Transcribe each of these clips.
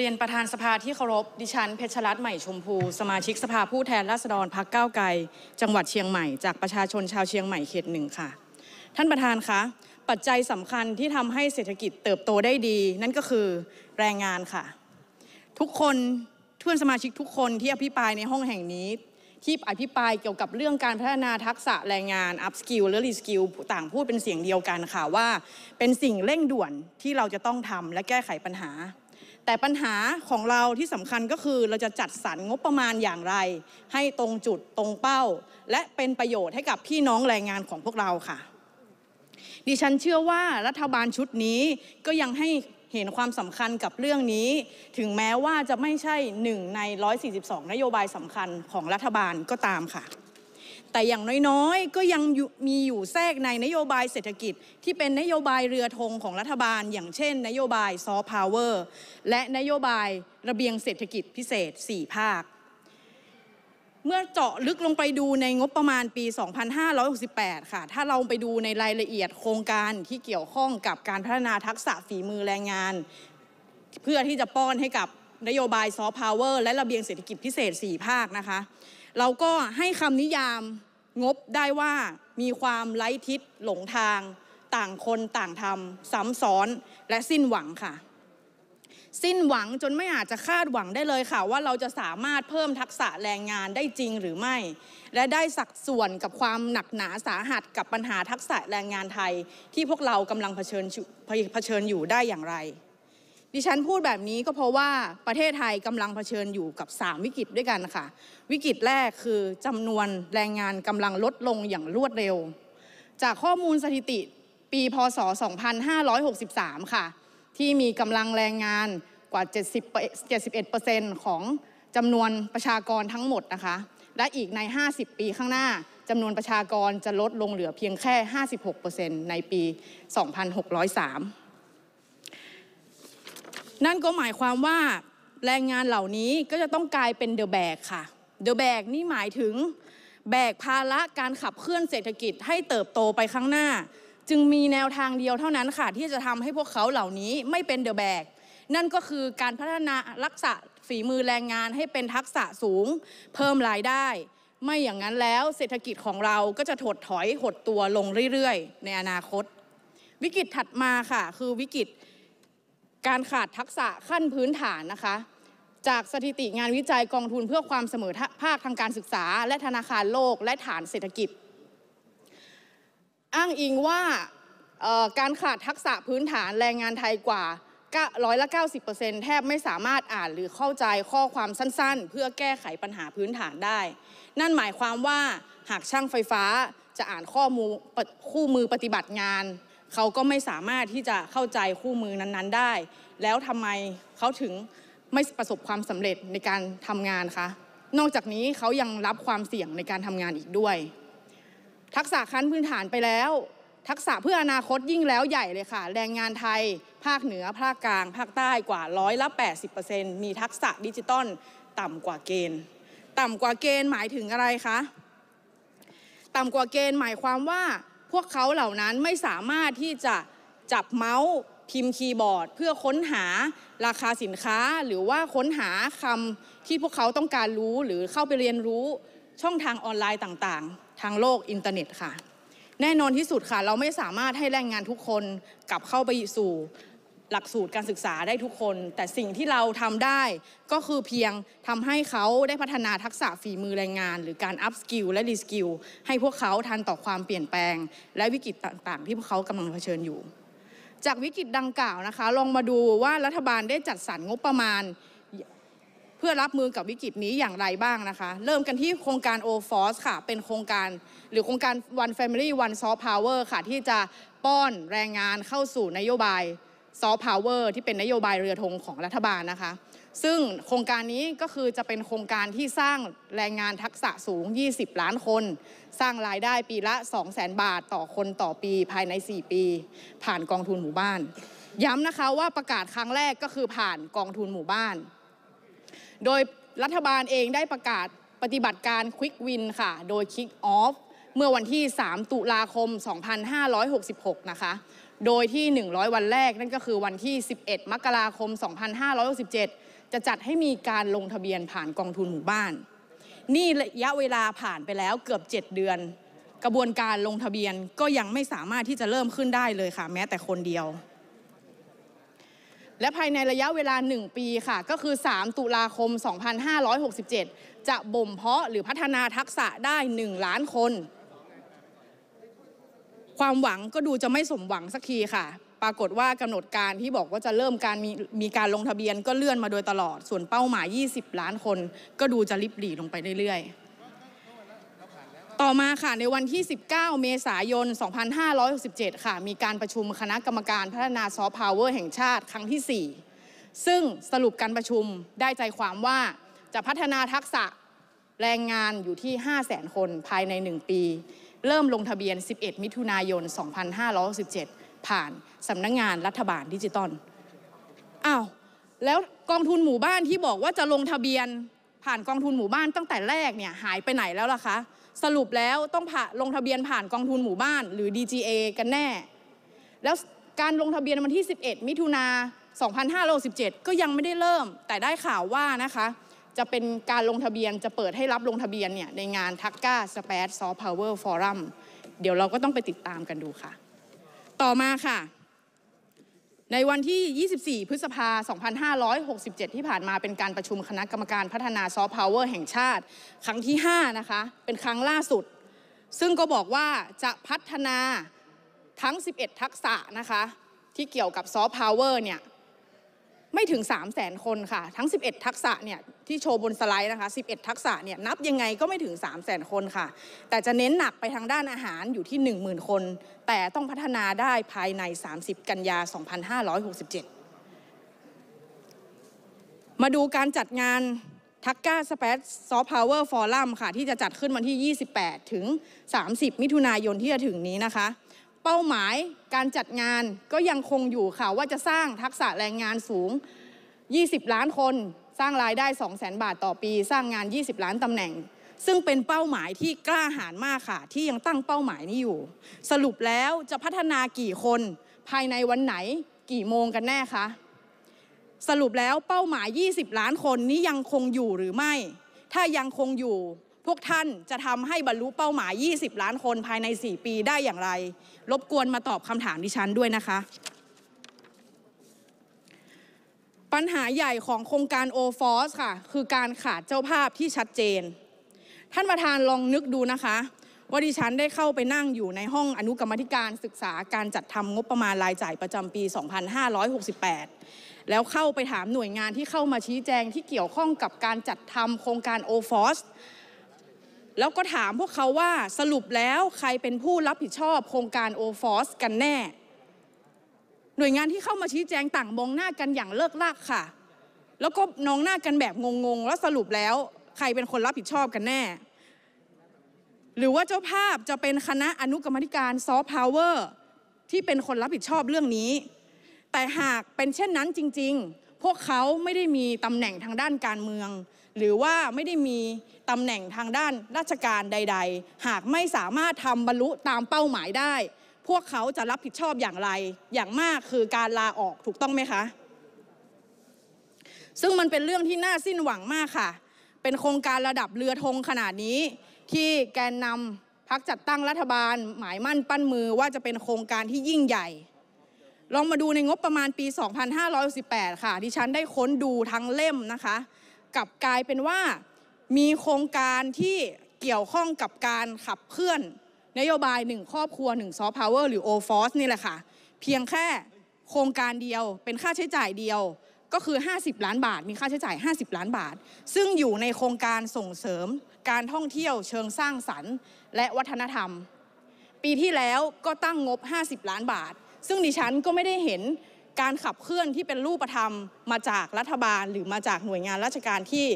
เรียนประธานสภาที่เคารพดิฉัน เพชรรัตน์ใหม่ชมพู สมาชิกสภาผู้แทนราษฎรพักก้าวไกลจังหวัดเชียงใหม่จากประชาชนชาวเชียงใหม่เขตหนึ่งค่ะ ท่านประธานคะปัจจัยสำคัญที่ทำให้เศรษฐกิจเติบโตได้ดี นั่นก็คือแรงงานค่ะ ทุกคนเพื่อนสมาชิกทุกคนที่อภิปรายในห้องแห่งนี้ ที่อภิปรายเกี่ยวกับเรื่องการพัฒนาทักษะแรงงานอัพสกิลและรีสกิลต่างพูดเป็นเสียงเดียวกันค่ะว่า เป็นสิ่งเร่งด่วนที่เราจะต้องทำและแก้ไขปัญหาแต่ปัญหาของเราที่สำคัญก็คือเราจะจัดสรรงบประมาณอย่างไร ให้ตรงจุดตรงเป้า และเป็นประโยชน์ให้กับพี่น้องแรงงานของพวกเราค่ะ ดิฉันเชื่อว่ารัฐบาลชุดนี้ก็ยังให้เห็นความสำคัญกับเรื่องนี้ ถึงแม้ว่าจะไม่ใช่หนึ่งใน 142 นโยบายสำคัญของรัฐบาลก็ตามค่ะแต่อย่างน้อยๆ ก็ยังมีอยู่แทรกในนโยบายเศรษฐกิจ ที่เป็นนโยบายเรือธงของรัฐบาล อย่างเช่น นโยบายซอฟต์พาวเวอร์และนโยบายระเบียงเศรษฐกิจพิเศษ 4 ภาค เมื่อเจาะลึกลงไปดูในงบประมาณปี 2568 ค่ะ ถ้าเราไปดูในรายละเอียดโครงการที่เกี่ยวข้องกับการพัฒนาทักษะฝีมือแรงงาน เพื่อที่จะป้อนให้กับนโยบายซอฟต์พาวเวอร์และระเบียงเศรษฐกิจพิเศษ 4 ภาคนะคะเราก็ให้คำนิยามงบได้ว่ามีความไร้ทิศหลงทาง ต่างคนต่างทำซ้ำซ้อนและสิ้นหวังค่ะ สิ้นหวังจนไม่อาจจะคาดหวังได้เลยค่ะ ว่าเราจะสามารถเพิ่มทักษะแรงงานได้จริงหรือไม่ และได้สัดส่วนกับความหนักหนาสาหัสกับปัญหาทักษะแรงงานไทยที่พวกเรากำลังเผชิญเผชิญอยู่ได้อย่างไรดิฉันพูดแบบนี้ก็เพราะว่าประเทศไทยกำลังเผชิญอยู่กับ 3 วิกฤตด้วยกันค่ะวิกฤตแรกคือจำนวนแรงงานกำลังลดลงอย่างรวดเร็วจากข้อมูลสถิติปีพศ 2563 ค่ะ ที่มีกำลังแรงงานกว่า70 71%ของจำนวนประชากรทั้งหมดนะคะและอีกใน 50 ปีข้างหน้าจำนวนประชากรจะลดลงเหลือเพียงแค่ 56%ในปี 2603นั่นก็หมายความว่าแรงงานเหล่านี้ก็จะต้องกลายเป็นเดอะแบกค่ะ เดอะแบกนี่หมายถึง แบกภาระการขับเคลื่อนเศรษฐกิจให้เติบโตไปข้างหน้า จึงมีแนวทางเดียวเท่านั้นค่ะ ที่จะทำให้พวกเขาเหล่านี้ไม่เป็นเดอะแบกนั่นก็คือการพัฒนารักษะฝีมือแรงงานให้เป็นทักษะสูงเพิ่มรายได้ ไม่อย่างนั้นแล้ว เศรษฐกิจของเราก็จะถดถอยหดตัวลงเรื่อยๆ ในอนาคต วิกฤตถัดมาค่ะ คือวิกฤตการขาดทักษะขั้นพื้นฐานนะคะจากสถิติงานวิจัยกองทุนเพื่อความเสมอภาคทางการศึกษา และธนาคารโลกและฐานเศรษฐกิจ อ้างอิงว่าการขาดทักษะพื้นฐานแรงงานไทยกว่าร้อยละ90%แทบไม่สามารถอ่านหรือเข้าใจข้อความสั้น ๆ เพื่อแก้ไขปัญหาพื้นฐานได้ นั่นหมายความว่าหากช่างไฟฟ้าจะอ่านข้อมูลคู่มือปฏิบัติงานเขาก็ไม่สามารถที่จะเข้าใจคู่มือนั้นๆได้ แล้วทำไมเขาถึงไม่ประสบความสำเร็จในการทำงานคะ นอกจากนี้เขายังรับความเสี่ยงในการทำงานอีกด้วย ทักษะขั้นพื้นฐานไปแล้ว ทักษะเพื่ออนาคตยิ่งแล้วใหญ่เลยค่ะแรงงานไทย ภาคเหนือภาคกลาง ภาคใต้กว่าร้อยละ80%มีทักษะดิจิตอลต่ำกว่าเกณฑ์ ต่ำกว่าเกณฑ์หมายถึงอะไรคะต่ำกว่าเกณฑ์หมายความว่าพวกเขาเหล่านั้นไม่สามารถที่จะจับเมาส์พิมพ์คีย์บอร์ด เพื่อค้นหาราคาสินค้าหรือว่าค้นหาคำที่พวกเขาต้องการรู้หรือเข้าไปเรียนรู้ช่องทางออนไลน์ต่างๆ ทางโลกอินเทอร์เน็ตค่ะ แน่นอนที่สุดค่ะ เราไม่สามารถให้แรงงานทุกคนกลับเข้าไปสู่หลักสูตรการศึกษาได้ทุกคน แต่สิ่งที่เราทำได้ ก็คือเพียงทำให้เขาได้พัฒนาทักษะฝีมือแรงงาน หรือการอัพสกิลและรีสกิลให้พวกเขาทันต่อความเปลี่ยนแปลง และวิกฤตต่างๆ ที่พวกเขากำลังเผชิญอยู่ จากวิกฤตดังกล่าวนะคะลองมาดูว่ารัฐบาลได้จัดสรรงบประมาณ เพื่อรับมือกับวิกฤตนี้อย่างไรบ้างนะคะ เริ่มกันที่โครงการ o f o r c e ค่ะเป็นโครงการหรือโครงการ One Family One Soft Power ค่ะที่จะป้อนแรงงานเข้าสู่นโยบายซอฟต์พาวเวอร์ที่เป็นนโยบายเรือธงของรัฐบาลนะคะ ซึ่งโครงการนี้ก็คือจะเป็นโครงการที่สร้างแรงงานทักษะสูง 20 ล้านคน สร้างรายได้ปีละ 200,000 บาทต่อคนต่อปีภายใน 4 ปี ผ่านกองทุนหมู่บ้าน ย้ำนะคะว่าประกาศครั้งแรกก็คือผ่านกองทุนหมู่บ้าน โดยรัฐบาลเองได้ประกาศปฏิบัติการควิกวินค่ะโดยคิกออฟเมื่อวันที่ 3 ตุลาคม 2566 นะคะโดยที่ 100 วันแรกนั่นก็คือวันที่ 11 มกราคม 2567 จะจัดให้มีการลงทะเบียนผ่านกองทุนหมู่บ้าน นี่ระยะเวลาผ่านไปแล้วเกือบ 7 เดือน กระบวนการลงทะเบียนก็ยังไม่สามารถที่จะเริ่มขึ้นได้เลยค่ะแม้แต่คนเดียว และภายในระยะเวลา 1 ปีค่ะ ก็คือ 3 ตุลาคม 2567 จะบ่มเพาะหรือพัฒนาทักษะได้ 1 ล้านคนความหวังก็ดูจะไม่สมหวังสักทีค่ะ ปรากฏว่ากำหนดการที่บอกว่าจะเริ่มการมีมีการลงทะเบียนก็เลื่อนมาโดยตลอด ส่วนเป้าหมาย 20 ล้านคน ก็ดูจะริบหรี่ลงไปเรื่อยๆต่อมาค่ะในวันที่ 19 เมษายน 2567 ค่ะ มีการประชุมคณะกรรมการพัฒนาซอฟต์พาวเวอร์แห่งชาติ ครั้งที่ 4 ซึ่งสรุปการประชุมได้ใจความว่าจะพัฒนาทักษะแรงงานอยู่ที่ 5 0 0 0 0 0 คนภายใน 1 ปีเริ่มลงทะเบียน 11 มิถุนายน 2567ผ่านสำนักงงานรัฐบาลดิจิตอลอ้าว แล้วกองทุนหมู่บ้านที่บอกว่าจะลงทะเบียน ผ่านกองทุนหมู่บ้านตั้งแต่แรกเนี่ยหายไปไหนแล้วล่ะคะ สรุปแล้วต้องผ่าลงทะเบียนผ่านกองทุนหมู่บ้านหรือ DGA กันแน่ แล้วการลงทะเบียนวันที่ 11 มิถุนา2517ก็ยังไม่ได้เริ่ม แต่ได้ข่าวว่านะคะจะเป็นการลงทะเบียนจะเปิดให้รับลงทะเบียนเนี่ยในงานทักก้าสเปซซอฟต์พาวเวอร์ฟอรัมเดี๋ยวเราก็ต้องไปติดตามกันดูค่ะ ต่อมาค่ะ ในวันที่ 24 พฤษภา 2567 ที่ผ่านมาเป็นการประชุมคณะกรรมการพัฒนาซอฟต์พาวเวอร์แห่งชาติ ครั้งที่ 5 นะคะ เป็นครั้งล่าสุด ซึ่งก็บอกว่าจะพัฒนาทั้ง 11 ทักษะนะคะที่เกี่ยวกับซอฟต์พาวเวอร์เนี่ยไม่ถึง3 0 0 0 0 0 คนค่ะ ทั้ง 11 ทักษะเนี่ยที่โชว์บนสไลด์นะคะ 11 ทักษะเนี่ยนับยังไงก็ไม่ถึง3 0 0 0 0 0 คนค่ะ แต่จะเน้นหนักไปทางด้านอาหารอยู่ที่ 10,000 คน แต่ต้องพัฒนาได้ภายใน 30 กันยา 2567 มาดูการจัดงานทักก้าสเปซซอฟต์พาวเวอร์ฟอรัมค่ะ ที่จะจัดขึ้นวันที่ 28 ถึง 30 มิถุนายนที่จะถึงนี้นะคะเป้าหมายการจัดงานก็ยังคงอยู่ค่ะว่าจะสร้างทักษะแรงงานสูง 20 ล้านคนสร้างรายได้ 200,000 บาทต่อปี สร้างงาน 20 ล้านตำแหน่ง ซึ่งเป็นเป้าหมายที่กล้าหาญมากค่ะที่ยังตั้งเป้าหมายนี้อยู่ สรุปแล้วจะพัฒนากี่คนภายในวันไหนกี่โมงกันแน่คะสรุปแล้วเป้าหมาย 20 ล้านคนนี้ยังคงอยู่หรือไม่ ถ้ายังคงอยู่พวกท่านจะทำให้บรรลุเป้าหมาย 20 ล้านคนภายใน 4 ปีได้อย่างไร รบกวนมาตอบคำถามดิฉันด้วยนะคะ ปัญหาใหญ่ของโครงการโอฟอสค่ะคือการขาดเจ้าภาพที่ชัดเจน ท่านประธานลองนึกดูนะคะว่าดิฉันได้เข้าไปนั่งอยู่ในห้องอนุกรรมธิการศึกษาการจัดทำงบประมาณรายจ่ายประจำปี 2568แล้วเข้าไปถามหน่วยงานที่เข้ามาชี้แจงที่เกี่ยวข้องกับการจัดทำโครงการโอฟอสแล้วก็ถามพวกเขาว่าสรุปแล้วใครเป็นผู้รับผิดชอบโครงการโอฟอสกันแน่ หน่วยงานที่เข้ามาชี้แจงต่างมองหน้ากันอย่างเลิกลากค่ะ แล้วก็นองหน้ากันแบบงงๆแล้วสรุปแล้วใครเป็นคนรับผิดชอบกันแน่ หรือว่าเจ้าภาพจะเป็นคณะอนุกรรมธิการซอฟต์พาวเวอร์ที่เป็นคนรับผิดชอบเรื่องนี้ แต่หากเป็นเช่นนั้นจริงๆ พวกเขาไม่ได้มีตำแหน่งทางด้านการเมืองหรือว่าไม่ได้มีตำแหน่งทางด้านราชการใดๆ หากไม่สามารถทำบรรลุตามเป้าหมายได้ พวกเขาจะรับผิดชอบอย่างไร อย่างมากคือการลาออกถูกต้องไหมคะ ซึ่งมันเป็นเรื่องที่น่าสิ้นหวังมากค่ะ เป็นโครงการระดับเรือธงขนาดนี้ ที่แกนนำพักจัดตั้งรัฐบาล หมายมั่นปั้นมือว่าจะเป็นโครงการที่ยิ่งใหญ่ ลองมาดูในงบประมาณปี 2518ค่ะดิฉันได้ค้นดูทั้งเล่มนะคะกลับกลายเป็นว่ามีโครงการที่เกี่ยวข้องกับการขับเคลื่อน นโยบายหนึ่งครอบครัวหนึ่งซอฟต์พาวเวอร์หรือโอฟอสนี่แหละค่ะเพียงแค่โครงการเดียวเป็นค่าใช้จ่ายเดียว ก็คือ 50ล้านบาท มีค่าใช้จ่าย 50 ล้านบาท ซึ่งอยู่ในโครงการส่งเสริม การท่องเที่ยว เชิงสร้างสรรค์ และวัฒนธรรม ปีที่แล้วก็ตั้งงบ50 ล้านบาท ซึ่งดิฉันก็ไม่ได้เห็นการขับเคลื่อนที่เป็นรูปธรรมมาจากรัฐบาลหรือมาจากหน่วยงานราชการที่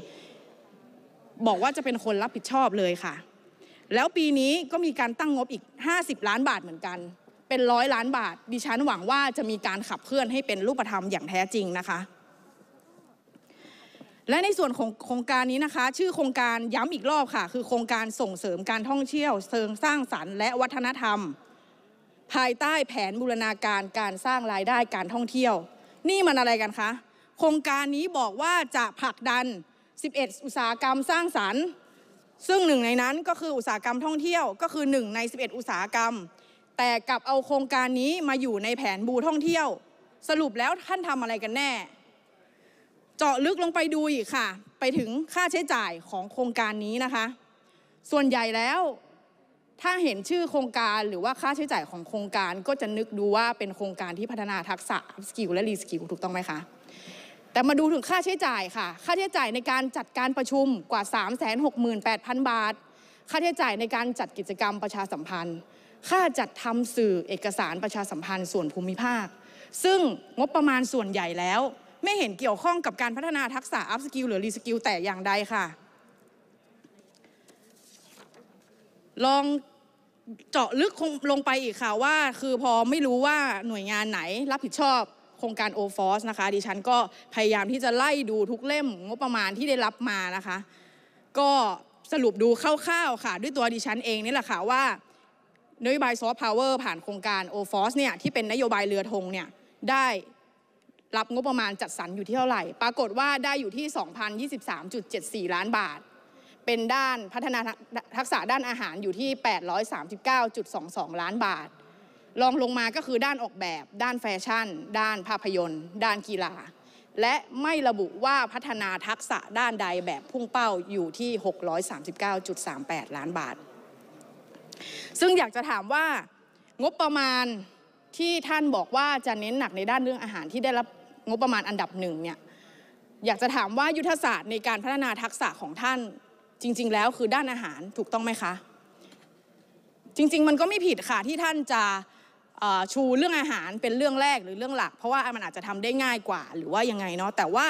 บอกว่าจะเป็นคนรับผิดชอบเลยค่ะ แล้วปีนี้ก็มีการตั้งงบอีก 50 ล้านบาทเหมือนกัน เป็นร้อยล้านบาทดิฉันหวังว่าจะมีการขับเคลื่อนให้เป็นรูปธรรมอย่างแท้จริงนะคะและในส่วนของโครงการนี้นะคะ ชื่อโครงการย้ำอีกรอบค่ะ คือโครงการส่งเสริมการท่องเที่ยวเสริมสร้างสารรค์และวัฒนธรรมภายใต้แผนบูรณาการการสร้างรายได้การท่องเที่ยว นี่มันอะไรกันคะโครงการนี้บอกว่าจะผลักดัน 11 อุตสาหกรรมสร้างสรรค์ ซึ่งหนึ่งในนั้นก็คืออุตสาหกรรมท่องเที่ยวก็คือ 1 ใน 11 อุตสาหกรรม แต่กลับเอาโครงการนี้มาอยู่ในแผนบูท่องเที่ยว สรุปแล้วท่านทำอะไรกันแน่ เจาะลึกลงไปดูอีกค่ะ ไปถึงค่าใช้จ่ายของโครงการนี้นะคะ ส่วนใหญ่แล้วถ้าเห็นชื่อโครงการหรือว่าค่าใช้จ่ายของโครงการก็จะนึกดูว่าเป็นโครงการที่พัฒนาทักษะสกิลและรีสกิลถูกต้องไหมคะแต่มาดูถึงค่าใช้จ่ายค่ะ ค่าใช้จ่ายในการจัดการประชุมกว่า 368,000 บาท ค่าใช้จ่ายในการจัดกิจกรรมประชาสัมพันธ์ ค่าจัดทำสื่อเอกสารประชาสัมพันธ์ส่วนภูมิภาค ซึ่งงบประมาณส่วนใหญ่แล้ว ไม่เห็นเกี่ยวข้องกับการพัฒนาทักษะอัพสกิลหรือรีสกิลแต่อย่างใดค่ะลองเจาะลึกลงไปอีกค่ะว่าคือพอไม่รู้ว่าหน่วยงานไหนรับผิดชอบโครงการโอฟอสนะคะ ดิฉันก็พยายามที่จะไล่ดูทุกเล่มงบประมาณที่ได้รับมานะคะ ก็สรุปดูคร่าวๆค่ะ ด้วยตัวดิฉันเองนี่แหละค่ะว่านโยบายซอฟต์พาวเวอร์ผ่านโครงการโอฟอสเนี่ยที่เป็นนโยบายเรือธงเนี่ยได้รับงบประมาณจัดสรรอยู่ที่เท่าไหร่ปรากฏว่าได้อยู่ที่ 2,023.74ล้านบาทเป็นด้านพัฒนาทักษะด้านอาหารอยู่ที่ 839.22 ล้านบาท รองลงมาก็คือด้านออกแบบ ด้านแฟชั่น ด้านภาพยนตร์ ด้านกีฬา และไม่ระบุว่าพัฒนาทักษะด้านใดแบบพุ่งเป้าอยู่ที่ 639.38 ล้านบาท ซึ่งอยากจะถามว่างบประมาณที่ท่านบอกว่าจะเน้นหนักในด้านเรื่องอาหารที่ได้รับงบประมาณอันดับหนึ่งเนี่ย อยากจะถามว่ายุทธศาสตร์ในการพัฒนาทักษะของท่านจริงๆแล้วคือด้านอาหารถูกต้องไหมคะจริงๆมันก็ไม่ผิดค่ะที่ท่านจะชูเรื่องอาหารเป็นเรื่องแรกหรือเรื่องหลัก เพราะว่ามันอาจจะทำได้ง่ายกว่าหรือว่ายังไงเนาะแต่ว่า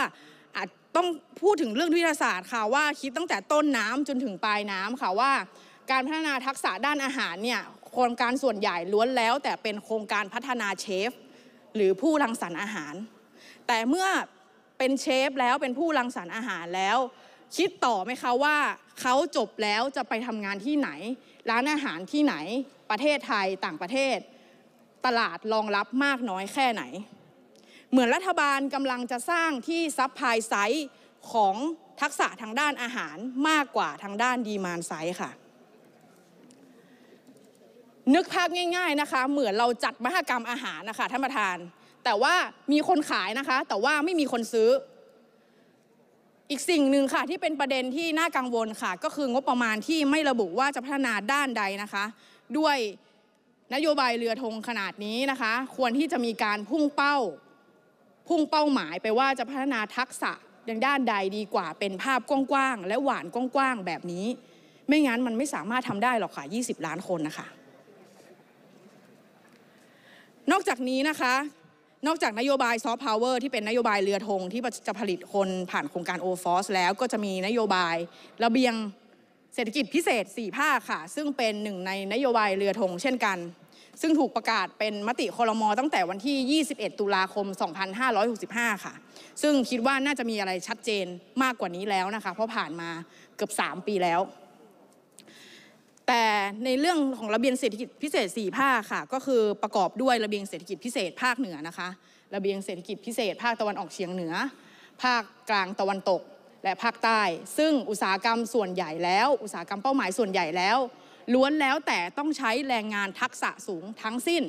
อาจต้องพูดถึงเรื่องวิทยาศาสตร์ค่ะว่าคิดตั้งแต่ต้นน้ำจนถึงปลายน้ำค่ะว่า การพัฒนาทักษะด้านอาหารเนี่ยโครงการส่วนใหญ่ล้วนแล้ว แต่เป็นโครงการพัฒนาเชฟ หรือผู้รังสรรค์อาหาร แต่เมื่อเป็นเชฟแล้วเป็นผู้รังสรรค์อาหารแล้วคิดต่อไหมคะว่าเขาจบแล้วจะไปทำงานที่ไหนร้านอาหารที่ไหนประเทศไทยต่างประเทศ ตลาดรองรับมากน้อยแค่ไหน เหมือนรัฐบาลกำลังจะสร้างที่ซับพลายไซส์ของทักษะทางด้านอาหารมากกว่าทางด้านดีมานไซส์ค่ะ นึกภาพง่าย ๆนะคะ เหมือนเราจัดมหกรรมอาหารนะคะท่านประธาน แต่ว่ามีคนขายนะคะ แต่ว่าไม่มีคนซื้ออีกสิ่งหนึ่งค่ะที่เป็นประเด็นที่น่ากังวลค่ะก็คืองบประมาณที่ไม่ระบุว่าจะพัฒนาด้านใดนะคะ ด้วยนโยบายเรือธงขนาดนี้นะคะ ควรที่จะมีการพุ่งเป้าพุ่งเป้าหมายไปว่าจะพัฒนาทักษะอย่างด้านใดดีกว่า เป็นภาพกว้างๆและหวานกว้างๆแบบนี้ ไม่งั้นมันไม่สามารถทำได้หรอกค่ะ20 ล้านคนนะคะนอกจากนี้นะคะนอกจากนโยบายซอฟต์พาวเวอร์ที่เป็นนโยบายเรือธงที่จะผลิตคนผ่านโครงการโอฟอสแล้วก็จะมีนโยบายระเบียงเศรษฐกิจพิเศษ4ภาคค่ะ ซึ่งเป็นหนึ่งในนโยบายเรือธงเช่นกัน ซึ่งถูกประกาศเป็นมติคอรมอตั้งแต่วันที่ 21 ตุลาคม 2565 ค่ะ ซึ่งคิดว่าน่าจะมีอะไรชัดเจนมากกว่านี้แล้วนะคะ เพราะผ่านมาเกือบ 3 ปีแล้วแต่ในเรื่องของระเบียงเศรษฐกิจพิเศษ4ภาคค่ะ ก็คือประกอบด้วยระเบียงเศรษฐกิจพิเศษ ภาคเหนือนะคะ ระเบียงเศรษฐกิจพิเศษภาคตะวันออกเฉียงเหนือ ภาคกลางตะวันตก และภาคใต้ ซึ่งอุตสาหกรรมส่วนใหญ่แล้ว อุตสาหกรรมเป้าหมายส่วนใหญ่แล้ว ล้วนแล้วแต่ต้องใช้แรงงานทักษะสูงทั้งสิ้น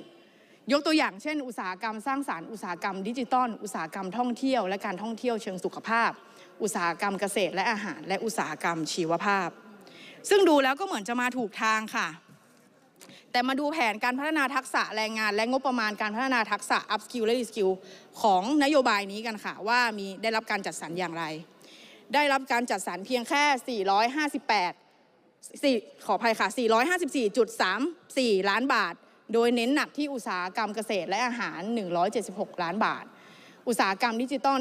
ยกตัวอย่างเช่น อุตสาหกรรมสร้างสารรค์ อุตสาหกรรมดิจิตอลอุตสาหกรรมท่องเที่ยวและการท่องเที่ยวเชิงสุขภาพ อุตสาหกรรมเกษตรและอาหาร และอุตสาหกรรมชีวภาพซึ่งดูแล้วก็เหมือนจะมาถูกทางค่ะ แต่มาดูแผนการพัฒนาทักษะแรงงานและงบประมาณการพัฒนาทักษะ up skill และ re skill ของนโยบายนี้กันค่ะว่ามีได้รับการจัดสรรอย่างไร ได้รับการจัดสรรเพียงแค่ 458 4ขออภัยค่ะ 454.34 ล้านบาท โดยเน้นหนักที่อุตสาหกรรมเกษตรและอาหาร 176 ล้านบาทอุตสาหกรรมดิจิตอล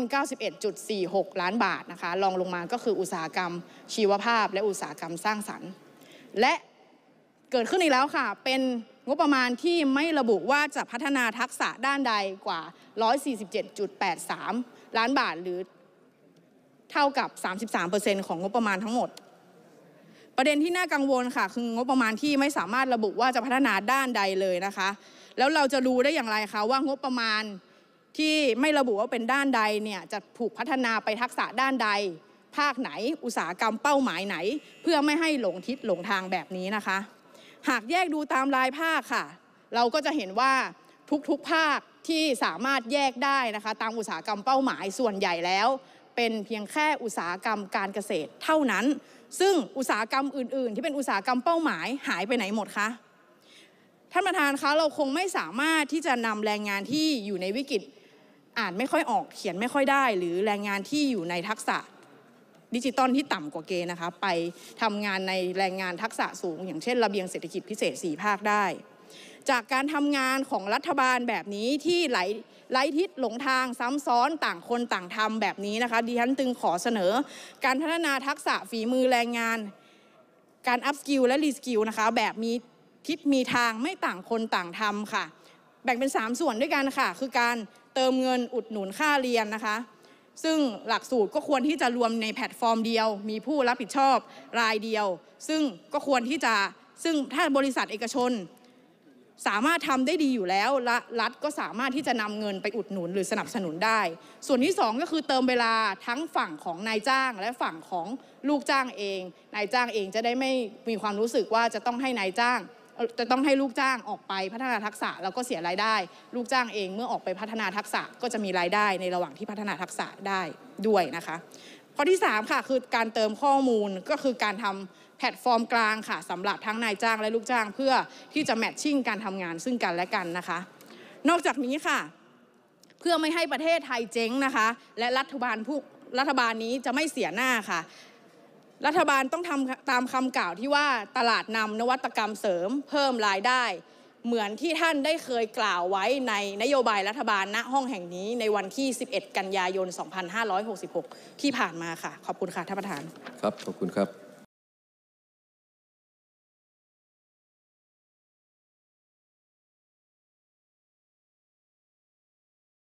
91.46 ล้านบาทนะคะ รองลงมาก็คืออุตสาหกรรมชีวภาพ และอุตสาหกรรมสร้างสรรค์ และเกิดขึ้นอีกแล้วค่ะ เป็นงบประมาณที่ไม่ระบุว่าจะพัฒนาทักษะด้านใดกว่า 147.83 ล้านบาทหรือเท่ากับ 33%ของงบประมาณทั้งหมด ประเด็นที่น่ากังวลค่ะคืองบประมาณที่ไม่สามารถระบุว่าจะพัฒนาด้านใดเลยนะคะ แล้วเราจะรู้ได้อย่างไรคะว่างบประมาณที่ไม่ระบุว่าเป็นด้านใดเนี่ยจะถูกพัฒนาไปทักษะด้านใด ภาคไหน อุตสาหกรรมเป้าหมายไหน เพื่อไม่ให้หลงทิศหลงทางแบบนี้นะคะ หากแยกดูตามรายภาคค่ะ เราก็จะเห็นว่าทุกๆภาคที่สามารถแยกได้นะคะ ตามอุตสาหกรรมเป้าหมายส่วนใหญ่แล้ว เป็นเพียงแค่อุตสาหกรรมการเกษตร เท่านั้น ซึ่งอุตสาหกรรมอื่นๆ ที่เป็นอุตสาหกรรมเป้าหมายหายไปไหนหมดคะท่านประธานคะเราคงไม่สามารถที่จะนำแรงงานที่อยู่ในวิกฤต่านไม่ค่อยออกเขียนไม่ค่อยได้หรือแรงงานที่อยู่ในทักษะดิจิตอลที่ต่ำกว่าเกณฑ์นะคะไปทำงานในแรงงานทักษะสูงอย่างเช่นระเบียงเศรษฐกิจพิเศษ4ภาคได้ จากการทำงานของรัฐบาลแบบนี้ที่ไหลไหลทิศหลงทางซ้ำซ้อนต่างคนต่างทำแบบนี้นะคะดิฉันจึงขอเสนอ การพัฒนาทักษะฝีมือแรงงานการอัพสกิลและรีสกิลนะคะแบบมีทิศมีทางไม่ต่างคนต่างทำค่ะ แบ่งเป็น 3 ส่วนด้วยกันค่ะ คือการเติมเงินอุดหนุนค่าเรียนนะคะ ซึ่งหลักสูตรก็ควรที่จะรวมในแพลตฟอร์มเดียว มีผู้รับผิดชอบรายเดียว ซึ่งก็ควรที่จะซึ่งถ้าบริษัทเอกชน สามารถทำได้ดีอยู่แล้วและรัฐก็สามารถที่จะนำเงินไปอุดหนุนหรือสนับสนุนได้ ส่วนที่ 2 ก็คือเติมเวลาทั้งฝั่งของนายจ้างและฝั่งของลูกจ้างเอง นายจ้างเองจะได้ไม่มีความรู้สึกว่าจะต้องให้นายจ้างจะต้องให้ลูกจ้างออกไป พัฒนาทักษะแล้วก็เสียรายได้ ลูกจ้างเองเมื่อออกไปพัฒนาทักษะก็จะมีรายได้ในระหว่างที่พัฒนาทักษะได้ด้วยนะคะข้อที่ 3 ค่ะ คือการเติมข้อมูลก็คือการทำแพลตฟอร์มกลางค่ะสำหรับทั้งนายจ้างและลูกจ้างเพื่อที่จะแมทชิ่งการทำงานซึ่งกันและกันนะคะ นอกจากนี้ค่ะ เพื่อไม่ให้ประเทศไทยเจ๊งนะคะ และรัฐบาลผู้รัฐบาลนี้จะไม่เสียหน้าค่ะรัฐบาลต้องทำตามคำกล่าวที่ว่าตลาดนำนวัตกรรมเสริมเพิ่มรายได้ เหมือนที่ท่านได้เคยกล่าวไว้ในนโยบายรัฐบาลณห้องแห่งนี้ในวันที่ 11 กันยายน 2566 ที่ผ่านมาค่ะ ขอบคุณค่ะ ท่านประธานครับ ขอบคุณครับ